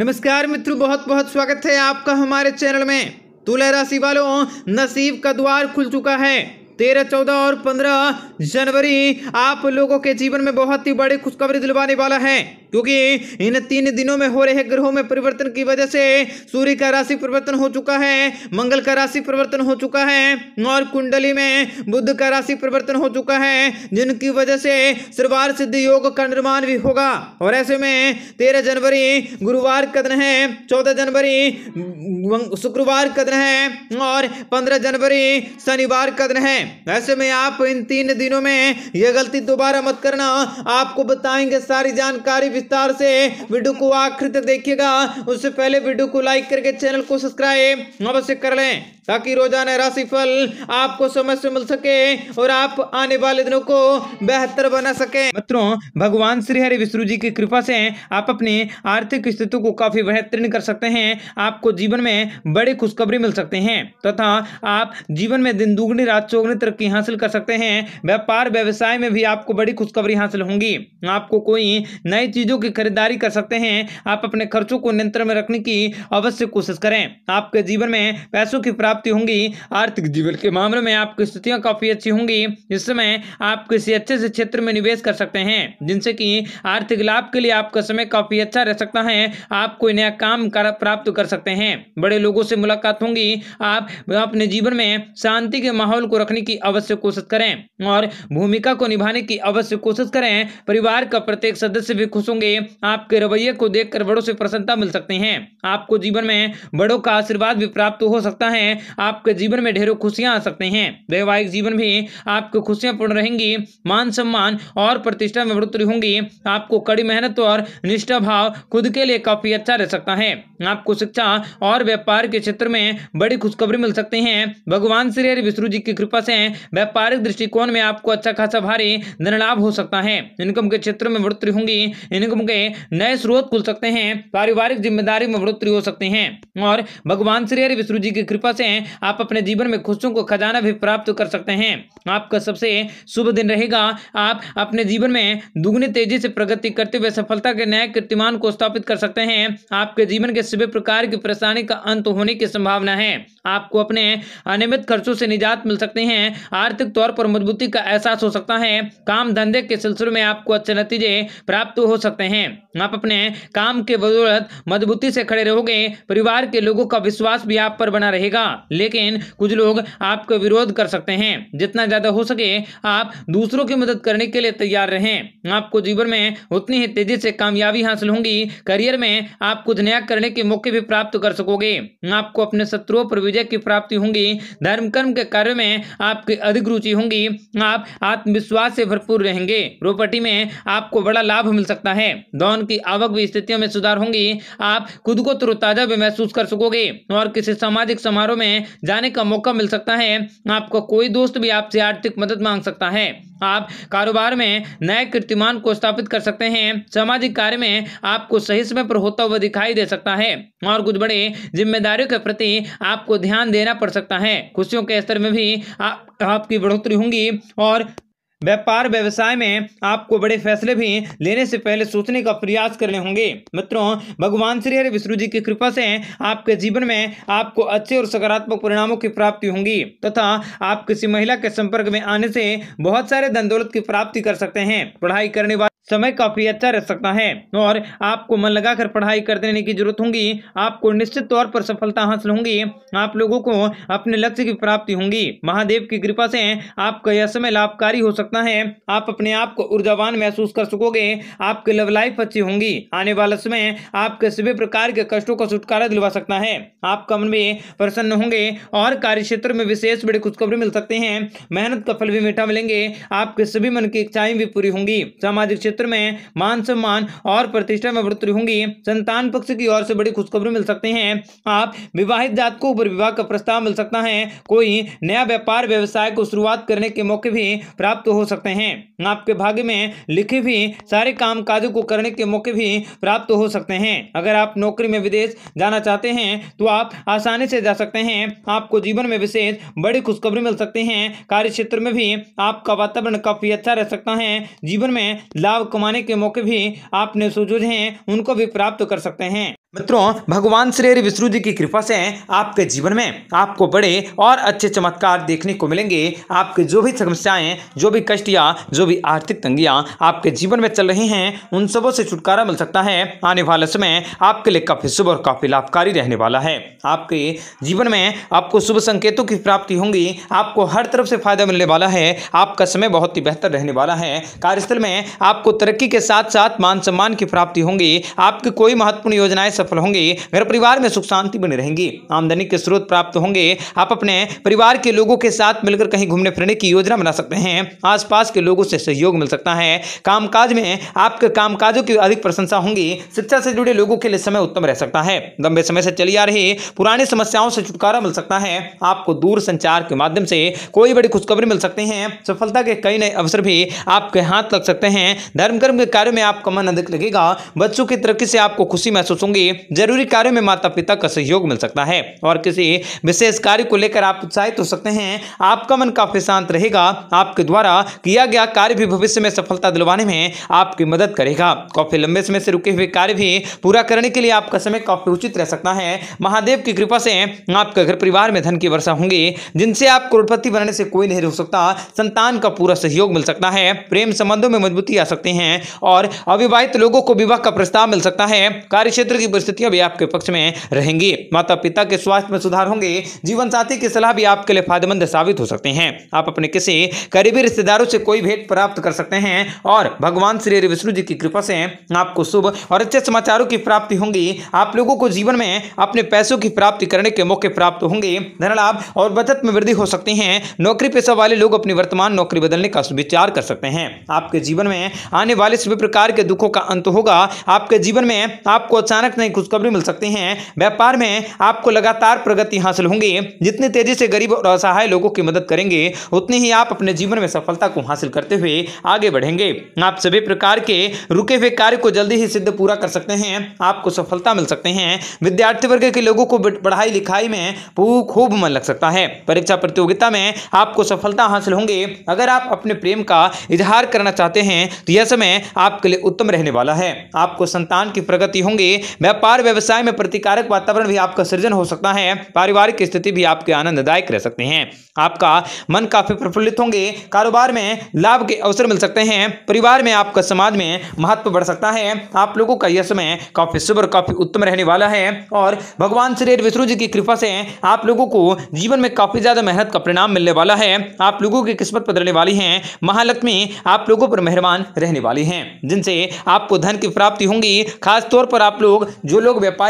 नमस्कार मित्रों बहुत बहुत स्वागत है आपका हमारे चैनल में तुला राशि वालों नसीब का द्वार खुल चुका है तेरह चौदह और पंद्रह जनवरी आप लोगों के जीवन में बहुत ही बड़ी खुशखबरी दिलवाने वाला है क्योंकि इन तीन दिनों में हो रहे ग्रहों में परिवर्तन की वजह से सूर्य का राशि परिवर्तन हो चुका है मंगल का राशि परिवर्तन हो चुका है और कुंडली में बुद्ध का राशि परिवर्तन हो चुका है जिनकी वजह से सर्वार सिद्ध योग का निर्माण भी होगा और ऐसे में तेरह जनवरी गुरुवार का दिन है चौदह जनवरी शुक्रवार का दिन है और पंद्रह जनवरी शनिवार का दिन है ऐसे में आप इन तीन दिनों में यह गलती दोबारा मत करना आपको बताएंगे सारी जानकारी विस्तार से वीडियो को आखिर तक देखिएगा उससे पहले वीडियो को लाइक करके चैनल को सब्सक्राइब अवश्य कर लें ताकि रोजाना राशिफल आपको समय से मिल सके और आप आने वाले दिनों को बेहतर बना सके मित्रों भगवान श्री हरि विष्णु जी की कृपा से आप अपनी आर्थिक स्थिति को काफी बेहतरीन कर सकते हैं आपको जीवन में बड़ी खुशखबरी मिल सकते हैं तथा तो आप जीवन में दिन दुगनी रात चौगनी तरक्की हासिल कर सकते हैं व्यापार व्यवसाय में भी आपको बड़ी खुशखबरी हासिल होंगी आपको कोई नई चीजों की खरीदारी कर सकते हैं आप अपने खर्चों को नियंत्रण में रखने की अवश्य कोशिश करें आपके जीवन में पैसों की प्राप्ति प्राप्ति होंगी आर्थिक जीवन के मामले में आपकी स्थितियाँ काफ़ी अच्छी होंगी इस समय आप किसी अच्छे से क्षेत्र में निवेश कर सकते हैं जिनसे कि आर्थिक लाभ के लिए आपका समय काफ़ी अच्छा रह सकता है आप कोई नया काम कर प्राप्त कर सकते हैं बड़े लोगों से मुलाकात होंगी आप अपने जीवन में शांति के माहौल को रखने की अवश्य कोशिश करें और भूमिका को निभाने की अवश्य कोशिश करें परिवार का प्रत्येक सदस्य भी खुश होंगे आपके रवैये को देखकर बड़ों से प्रसन्नता मिल सकती है आपको जीवन में बड़ों का आशीर्वाद भी प्राप्त हो सकता है आपके जीवन में ढेरों खुशियां आ सकते हैं वैवाहिक जीवन में आपको खुशियां पूर्ण रहेंगी मान सम्मान और प्रतिष्ठा में बढ़ोतरी होंगी आपको कड़ी मेहनत और निष्ठा भाव खुद के लिए काफी अच्छा रह सकता है आपको शिक्षा और व्यापार के क्षेत्र में बड़ी खुशखबरी मिल सकती है भगवान श्री हरि विष्णु जी की कृपा से व्यापारिक दृष्टिकोण में आपको अच्छा खासा भारी धन लाभ हो सकता है इनकम के क्षेत्र में बढ़ोतरी होंगी इनकम के नए स्रोत खुल सकते हैं पारिवारिक जिम्मेदारी में बढ़ोतरी हो सकती है और भगवान श्री हरि विष्णु जी की कृपा से हैं आप अपने जीवन में खुशियों को खजाना भी प्राप्त कर सकते हैं आपका सबसे शुभ दिन रहेगा आप अपने जीवन में दुगनी तेजी से प्रगति करते हुए सफलता के नए कीर्तिमान को स्थापित कर सकते हैं आपके जीवन के सभी प्रकार की परेशानी का अंत होने की संभावना है आपको अपने अनियमित खर्चों से निजात मिल सकते हैं आर्थिक तौर पर मजबूती का एहसास हो सकता है काम धंधे के सिलसिले में आपको अच्छे नतीजे प्राप्त हो सकते हैं आप अपने काम के बदौलत मजबूती से खड़े रहोगे परिवार के लोगों का विश्वास भी आप पर बना रहेगा लेकिन कुछ लोग आपका विरोध कर सकते हैं जितना ज़्यादा हो सके आप दूसरों की मदद करने के लिए तैयार रहें आपको जीवन में उतनी ही तेज़ी से कामयाबी हासिल होंगी करियर में आप कुछ नया करने के मौके भी प्राप्त कर सकोगे आपको अपने शत्रुओं पर विजय की प्राप्ति होंगी धर्म कर्म के कार्य में आपकी अधिक रुचि होंगी आप आत्मविश्वास से भरपूर रहेंगे प्रॉपर्टी में आपको बड़ा लाभ मिल सकता है दौन की आवक भी स्थितियों में सुधार होंगी आप खुद को तरोताजा भी महसूस कर सकोगे और किसी सामाजिक समारोह में में जाने का मौका मिल सकता है आपका कोई दोस्त भी आपसे आर्थिक मदद मांग सकता है आप कारोबार में नए कीर्तिमान को स्थापित कर सकते हैं सामाजिक कार्य में आपको सही समय पर होता हुआ दिखाई दे सकता है और कुछ बड़े जिम्मेदारियों के प्रति आपको ध्यान देना पड़ सकता है खुशियों के स्तर में भी आ, आपकी बढ़ोतरी होंगी और व्यापार व्यवसाय में आपको बड़े फैसले भी लेने से पहले सोचने का प्रयास करने होंगे मित्रों भगवान श्री हरि विष्णु जी की कृपा से आपके जीवन में आपको अच्छे और सकारात्मक परिणामों की प्राप्ति होंगी तथा आप किसी महिला के संपर्क में आने से बहुत सारे धन दौलत की प्राप्ति कर सकते हैं पढ़ाई करने वाले समय काफी अच्छा रह सकता है और आपको मन लगाकर पढ़ाई कर देने की जरूरत होगी आपको निश्चित तौर पर सफलता हासिल होंगी आप लोगों को अपने लक्ष्य की प्राप्ति होंगी महादेव की कृपा से आपका यह समय लाभकारी हो सकता सकता है आप अपने आप को ऊर्जावान महसूस कर सकोगे आपकी लव लाइफ अच्छी होंगी आने वाला समय आपके सभी प्रकार के कष्टों का छुटकारा दिलवा सकता है आप मन में प्रसन्न होंगे और कार्य क्षेत्र में विशेष बड़ी खुशखबरी मिल सकते हैं मेहनत का फल भी मीठा मिलेंगे आपके सभी मन की इच्छाएं भी पूरी होंगी सामाजिक क्षेत्र में मान सम्मान और प्रतिष्ठा में बढ़ोतरी होंगी संतान पक्ष की ओर से बड़ी खुशखबरी मिल सकती है आप विवाहित जातकों पर विवाह का प्रस्ताव मिल सकता है कोई नया व्यापार व्यवसाय को शुरुआत करने के मौके भी प्राप्त हो हो सकते हैं आपके भाग्य में लिखे भी सारे काम काजों को करने के मौके भी प्राप्त हो सकते हैं अगर आप नौकरी में विदेश जाना चाहते हैं तो आप आसानी से जा सकते हैं आपको जीवन में विशेष बड़ी खुशखबरी मिल सकती है कार्य क्षेत्र में भी आपका वातावरण काफी अच्छा रह सकता है जीवन में लाभ कमाने के मौके भी आपने सोचे हैं उनको भी प्राप्त कर सकते हैं मित्रों भगवान श्री विष्णु जी की कृपा से आपके जीवन में आपको बड़े और अच्छे चमत्कार देखने को मिलेंगे आपके जो भी समस्याएं जो भी कष्ट या जो भी आर्थिक तंगियां आपके जीवन में चल रही हैं उन सबों से छुटकारा मिल सकता है आने वाला समय आपके लिए काफ़ी शुभ और काफ़ी लाभकारी रहने वाला है आपके जीवन में आपको शुभ संकेतों की प्राप्ति होंगी आपको हर तरफ से फायदा मिलने वाला है आपका समय बहुत ही बेहतर रहने वाला है कार्यस्थल में आपको तरक्की के साथ साथ मान सम्मान की प्राप्ति होंगी आपकी कोई महत्वपूर्ण योजनाएं सफल होंगे घर परिवार में सुख शांति बनी रहेंगी आमदनी के स्रोत प्राप्त होंगे आप अपने परिवार के लोगों के साथ मिलकर कहीं घूमने फिरने की योजना बना सकते हैं आसपास के लोगों से सहयोग मिल सकता है कामकाज में आपके कामकाजों की अधिक प्रशंसा होंगी शिक्षा से जुड़े लोगों के लिए समय उत्तम रह सकता है लंबे समय से चली आ रही पुरानी समस्याओं से छुटकारा मिल सकता है आपको दूर संचार के माध्यम से कोई बड़ी खुशखबरी मिल सकती है सफलता के कई नए अवसर भी आपके हाथ लग सकते हैं धर्म कर्म के कार्यों में आपका मन अधिक लगेगा बच्चों की तरक्की से आपको खुशी महसूस होंगी लिए जरूरी कार्यों में माता पिता का सहयोग मिल सकता है और किसी विशेष कार्य को लेकर आप उत्साहित हो सकते हैं आपका मन काफी शांत रहेगा आपके द्वारा किया गया कार्य भी भविष्य में सफलता दिलवाने में आपकी मदद करेगा काफी लंबे समय से रुके हुए कार्य भी पूरा करने के लिए आपका समय काफी उचित रह सकता है महादेव की कृपा से आपके घर परिवार में धन की वर्षा होंगी जिनसे आप करोड़पति बनने से कोई नहीं रोक सकता संतान का पूरा सहयोग मिल सकता है प्रेम संबंधों में मजबूती आ सकती है और अविवाहित लोगों को विवाह का प्रस्ताव मिल सकता है कार्य क्षेत्र की परिस्थितियां भी आपके पक्ष में रहेंगी माता पिता के स्वास्थ्य में सुधार होंगे जीवन साथी की सलाह भी आपके लिए फायदेमंद साबित हो सकते हैं आप अपने किसी करीबी रिश्तेदारों से कोई भेंट प्राप्त कर सकते हैं और भगवान श्री हरि विष्णु जी की कृपा से आपको शुभ और अच्छे समाचारों की प्राप्ति होंगी आप लोगों को जीवन में अपने पैसों की प्राप्ति करने के मौके प्राप्त होंगे धनलाभ और बचत में वृद्धि हो सकती है नौकरी पेशा वाले लोग अपनी वर्तमान नौकरी बदलने का विचार कर सकते हैं आपके जीवन में आने वाले सभी प्रकार के दुखों का अंत होगा आपके जीवन में आपको अचानक नहीं नई खुशखबरी मिल सकती है व्यापार में आपको लगातार प्रगति हासिल होंगी जितनी तेजी से गरीब और असहाय लोगों की मदद करेंगे उतने ही आप अपने जीवन में सफलता को हासिल करते हुए आगे बढ़ेंगे आप सभी प्रकार के रुके हुए कार्य को जल्दी ही सिद्ध पूरा कर सकते हैं आपको सफलता मिल सकते हैं विद्यार्थी वर्ग के लोगों को पढ़ाई लिखाई में खूब मन लग सकता है परीक्षा प्रतियोगिता में आपको सफलता हासिल होंगे अगर आप अपने प्रेम का इजहार करना चाहते हैं तो यह समय आपके लिए उत्तम रहने वाला है आपको संतान की प्रगति होंगी व्यापार व्यवसाय में प्रतिकारक वातावरण भी आपका सृजन हो सकता है पारिवारिक स्थिति भी आपके आनंददायक रह सकते हैं आपका मन काफी प्रफुल्लित होंगे कारोबार में लाभ के अवसर मिल सकते हैं परिवार में आपका समाज में महत्व बढ़ सकता है आप लोगों का यह समय काफी शुभ और काफी उत्तम रहने वाला है और भगवान श्री विष्णु जी की कृपा से आप लोगों को जीवन में काफी ज्यादा मेहनत का परिणाम मिलने वाला है आप लोगों की किस्मत बदलने वाली है महालक्ष्मी आप लोगों पर मेहरबान रहने वाली है जिनसे आपको धन की प्राप्ति होंगी खासतौर पर आप लोग जो लोग व्यापारी